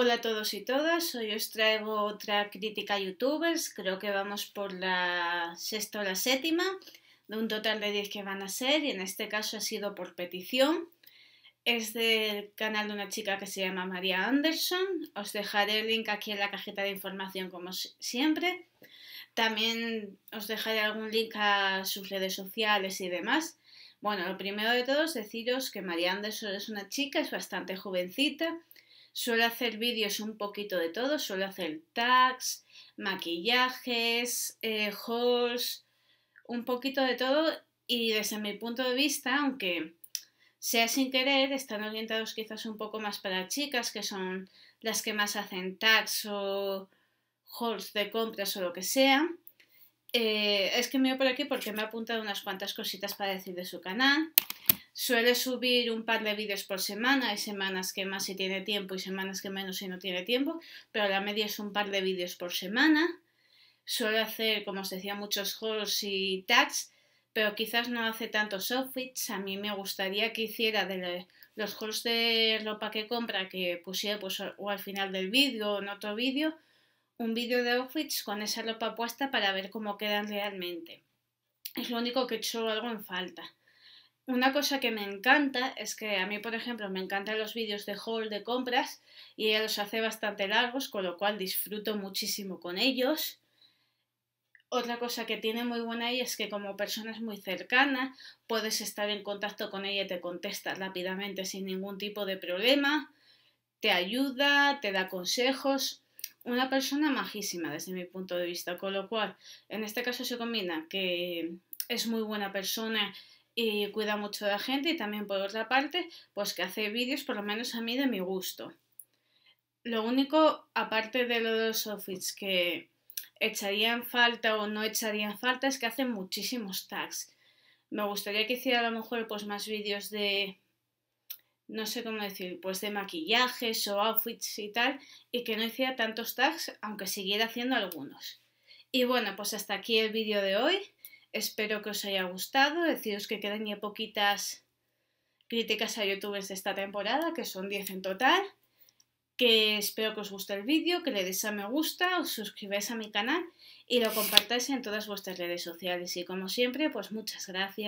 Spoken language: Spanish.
Hola a todos y todas, hoy os traigo otra crítica a youtubers, creo que vamos por la sexta o la séptima, de un total de 10 que van a ser, y en este caso ha sido por petición. Es del canal de una chica que se llama María Anderson, os dejaré el link aquí en la cajeta de información como siempre. También os dejaré algún link a sus redes sociales y demás. Bueno, lo primero de todo es deciros que María Anderson es una chica, es bastante jovencita, Suelo hacer vídeos un poquito de todo, suelo hacer tags, maquillajes, eh, hauls, un poquito de todo y desde mi punto de vista, aunque sea sin querer, están orientados quizás un poco más para chicas que son las que más hacen tags o hauls de compras o lo que sea. Eh, es que me voy por aquí porque me ha apuntado unas cuantas cositas para decir de su canal. Suele subir un par de vídeos por semana, hay semanas que más si tiene tiempo y semanas que menos si no tiene tiempo, pero la media es un par de vídeos por semana. Suele hacer, como os decía, muchos hauls y tags, pero quizás no hace tantos outfits. A mí me gustaría que hiciera de los hauls de ropa que compra, que pusiera pues, o al final del vídeo o en otro vídeo, un vídeo de outfits con esa ropa puesta para ver cómo quedan realmente. Es lo único que he hecho algo en falta. Una cosa que me encanta es que a mí, por ejemplo, me encantan los vídeos de haul de compras y ella los hace bastante largos, con lo cual disfruto muchísimo con ellos. Otra cosa que tiene muy buena ella es que como persona es muy cercana, puedes estar en contacto con ella y te contesta rápidamente sin ningún tipo de problema, te ayuda, te da consejos, una persona majísima desde mi punto de vista, con lo cual en este caso se combina que es muy buena persona, y cuida mucho de la gente y también por otra parte, pues que hace vídeos por lo menos a mí de mi gusto. Lo único, aparte de de los outfits que echarían falta o no echarían falta, es que hacen muchísimos tags. Me gustaría que hiciera a lo mejor pues más vídeos de, no sé cómo decir, pues de maquillajes o outfits y tal, y que no hiciera tantos tags, aunque siguiera haciendo algunos. Y bueno, pues hasta aquí el vídeo de hoy. Espero que os haya gustado. Deciros que quedan ya poquitas críticas a youtubers de esta temporada, que son 10 en total. Que espero que os guste el vídeo, que le deis a me gusta, os suscribáis a mi canal y lo compartáis en todas vuestras redes sociales. Y como siempre, pues muchas gracias.